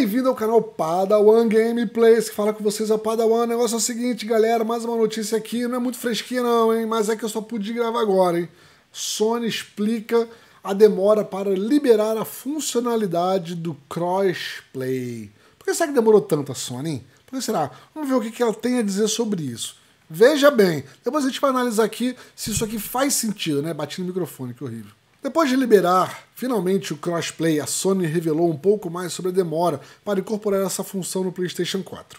Bem-vindo ao canal Padawan Gameplays, que fala com vocês a Padawan. O negócio é o seguinte, galera, mais uma notícia aqui, não é muito fresquinha não, hein? Mas é que eu só pude gravar agora, hein? Sony explica a demora para liberar a funcionalidade do crossplay. Por que será que demorou tanto a Sony? Hein? Por que será? Vamos ver o que ela tem a dizer sobre isso. Veja bem, depois a gente vai analisar aqui se isso aqui faz sentido, né? Bati no microfone, que horrível. Depois de liberar finalmente o crossplay, a Sony revelou um pouco mais sobre a demora para incorporar essa função no PlayStation 4.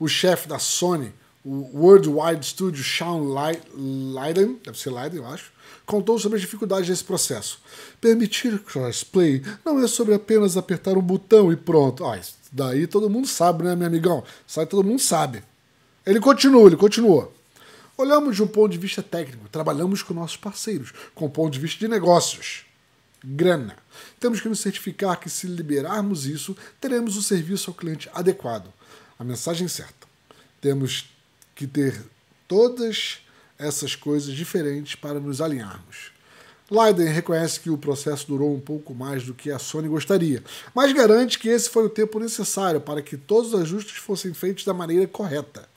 O chefe da Sony, o Worldwide Studio Sean Leiden, deve ser Leiden, eu acho, contou sobre as dificuldades desse processo. Permitir crossplay não é sobre apenas apertar um botão e pronto. Ah, isso daí todo mundo sabe, né, meu amigão? Isso todo mundo sabe. Ele continua, ele continua. Olhamos de um ponto de vista técnico, trabalhamos com nossos parceiros, com o ponto de vista de negócios. Grana. Temos que nos certificar que, se liberarmos isso, teremos o serviço ao cliente adequado. A mensagem certa. Temos que ter todas essas coisas diferentes para nos alinharmos. Leiden reconhece que o processo durou um pouco mais do que a Sony gostaria, mas garante que esse foi o tempo necessário para que todos os ajustes fossem feitos da maneira correta.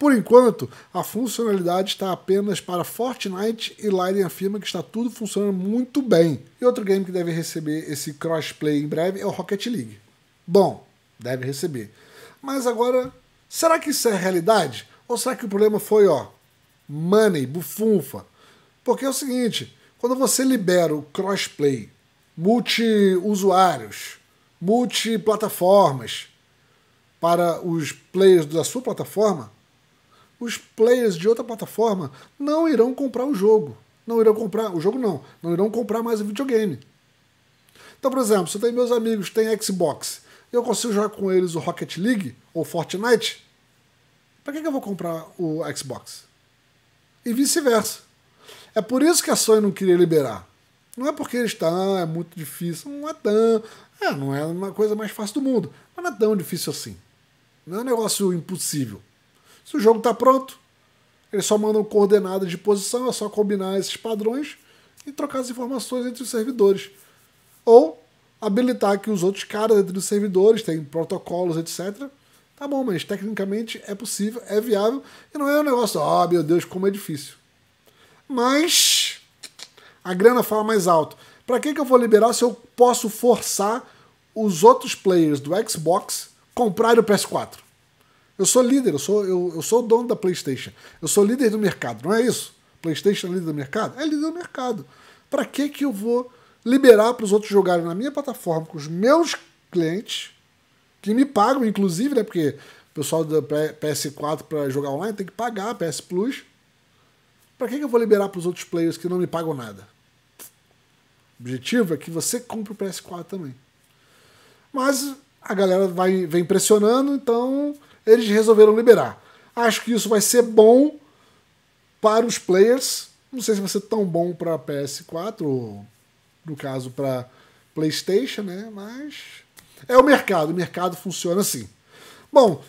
Por enquanto, a funcionalidade está apenas para Fortnite e Lightning afirma que está tudo funcionando muito bem. E outro game que deve receber esse crossplay em breve é o Rocket League. Bom, deve receber. Mas agora, será que isso é realidade? Ou será que o problema foi, ó, money, bufunfa? Porque é o seguinte, quando você libera o crossplay, multi-usuários, multi-plataformas para os players da sua plataforma, os players de outra plataforma não irão comprar o jogo. Não irão comprar, o jogo não, não irão comprar mais o videogame. Então, por exemplo, se eu tenho meus amigos que têm Xbox e eu consigo jogar com eles o Rocket League ou Fortnite, para que, eu vou comprar o Xbox? E vice-versa. É por isso que a Sony não queria liberar. Não é porque eles estão, ah, é muito difícil, não é tão. É, não é uma coisa mais fácil do mundo, mas não é tão difícil assim. Não é um negócio impossível. Se o jogo está pronto, eles só mandam coordenadas de posição, é só combinar esses padrões e trocar as informações entre os servidores. Ou habilitar que os outros caras dentro dos servidores têm protocolos, etc. Tá bom, mas tecnicamente é possível, é viável e não é um negócio, ó, oh, ah, meu Deus, como é difícil. Mas a grana fala mais alto. Para que, que eu vou liberar se eu posso forçar os outros players do Xbox comprarem o PS4? Eu sou líder, eu sou, eu, eu sou o dono da PlayStation. Eu sou líder do mercado, não é isso? PlayStation é líder do mercado? É líder do mercado. Para que, que eu vou liberar para os outros jogarem na minha plataforma, com os meus clientes, que me pagam, inclusive, né? Porque o pessoal da PS4 para jogar online tem que pagar PS Plus. Para que, que eu vou liberar para os outros players que não me pagam nada? O objetivo é que você compre o PS4 também. Mas a galera vai, vem pressionando, então eles resolveram liberar. Acho que isso vai ser bom para os players. Não sei se vai ser tão bom para PS4 ou, no caso, para PlayStation, né? Mas é o mercado. O mercado funciona assim. Bom,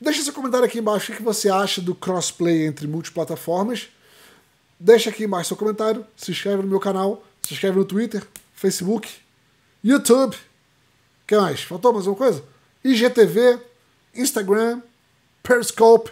deixa seu comentário aqui embaixo o que você acha do crossplay entre multiplataformas. Deixa aqui embaixo seu comentário. Se inscreve no meu canal. Se inscreve no Twitter, Facebook, YouTube. O que mais? Faltou mais uma coisa? IGTV, Instagram, Periscope.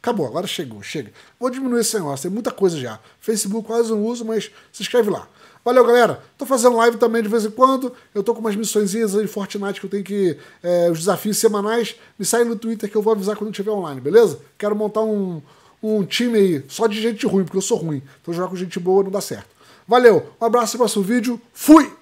Acabou, agora chegou, chega. Vou diminuir esse negócio, tem muita coisa já. Facebook quase não uso, mas se inscreve lá. Valeu, galera. Tô fazendo live também de vez em quando. Eu tô com umas missõezinhas de Fortnite que eu tenho que. É, os desafios semanais. Me saem no Twitter que eu vou avisar quando estiver online, beleza? Quero montar um, um time aí só de gente ruim, porque eu sou ruim. Então jogar com gente boa não dá certo. Valeu, um abraço, próximo vídeo. Fui!